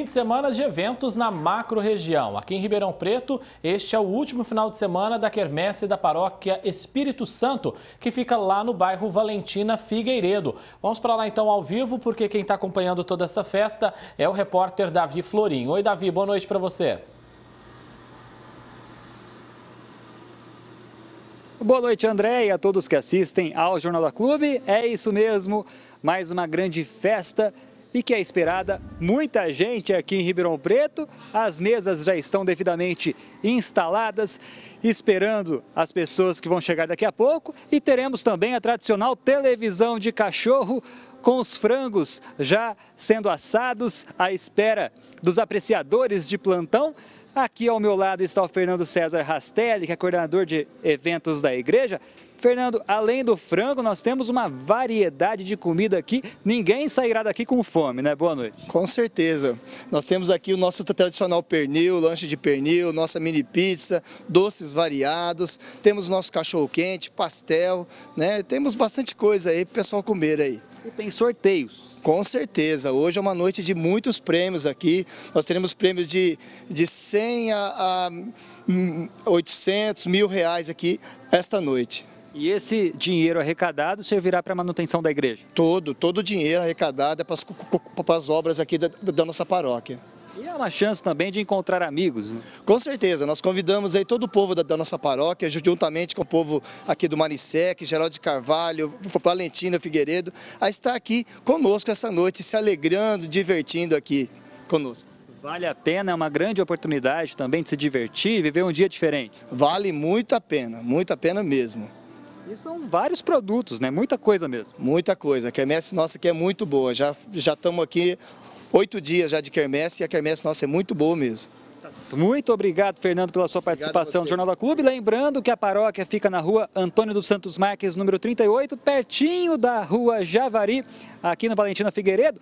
Fim de semana de eventos na macro região. Aqui em Ribeirão Preto, este é o último final de semana da quermesse da paróquia Espírito Santo, que fica lá no bairro Valentina Figueiredo. Vamos para lá então ao vivo, porque quem está acompanhando toda essa festa é o repórter Davi Florim. Oi, Davi, boa noite para você. Boa noite, André, e a todos que assistem ao Jornal da Clube. É isso mesmo, mais uma grande festa e que é esperada muita gente aqui em Ribeirão Preto. As mesas já estão devidamente instaladas, esperando as pessoas que vão chegar daqui a pouco. E teremos também a tradicional televisão de cachorro com os frangos já sendo assados à espera dos apreciadores de plantão. Aqui ao meu lado está o Fernando César Rastelli, que é coordenador de eventos da igreja. Fernando, além do frango, nós temos uma variedade de comida aqui. Ninguém sairá daqui com fome, né? Boa noite. Com certeza. Nós temos aqui o nosso tradicional pernil, lanche de pernil, nossa mini pizza, doces variados, temos nosso cachorro quente, pastel, né? Temos bastante coisa aí o pessoal comer aí. E tem sorteios. Com certeza. Hoje é uma noite de muitos prêmios aqui. Nós teremos prêmios de, de 100 a, a 800 hum, mil reais aqui esta noite. E esse dinheiro arrecadado servirá para a manutenção da igreja? Todo, todo o dinheiro arrecadado é para as, para as obras aqui da, da nossa paróquia. E é uma chance também de encontrar amigos. Né? Com certeza, nós convidamos aí todo o povo da, da, nossa paróquia, juntamente com o povo aqui do Manisec, Geraldo de Carvalho, Valentina Figueiredo, a estar aqui conosco essa noite, se alegrando, divertindo aqui conosco. Vale a pena, é uma grande oportunidade também de se divertir e viver um dia diferente. Vale muito a pena, muito a pena mesmo. E são vários produtos, né? Muita coisa mesmo. Muita coisa. A quermesse nossa aqui é muito boa. Já estamos aqui oito dias já de quermesse e a quermesse nossa é muito boa mesmo. Muito obrigado, Fernando, pela sua participação no Jornal da Clube. Lembrando que a paróquia fica na rua Antônio dos Santos Marques, número 38, pertinho da rua Javari, aqui no Valentina Figueiredo.